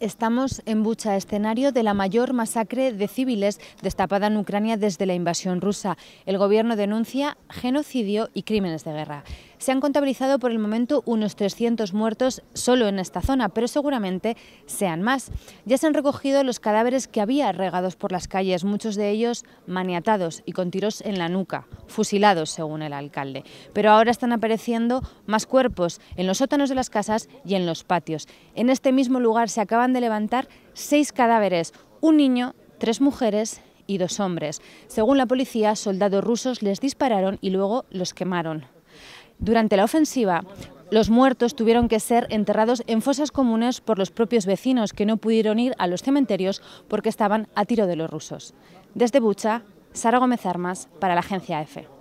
estamos en Bucha, escenario de la mayor masacre de civiles destapada en Ucrania desde la invasión rusa. El gobierno denuncia genocidio y crímenes de guerra. Se han contabilizado por el momento unos 300 muertos solo en esta zona, pero seguramente sean más. Ya se han recogido los cadáveres que había regados por las calles, muchos de ellos maniatados y con tiros en la nuca, fusilados según el alcalde. Pero ahora están apareciendo más cuerpos en los sótanos de las casas y en los patios. En este mismo lugar se acaban de levantar seis cadáveres, un niño, tres mujeres y dos hombres. Según la policía, soldados rusos les dispararon y luego los quemaron. Durante la ofensiva, los muertos tuvieron que ser enterrados en fosas comunes por los propios vecinos que no pudieron ir a los cementerios porque estaban a tiro de los rusos. Desde Bucha, Sara Gómez Armas para la agencia EFE.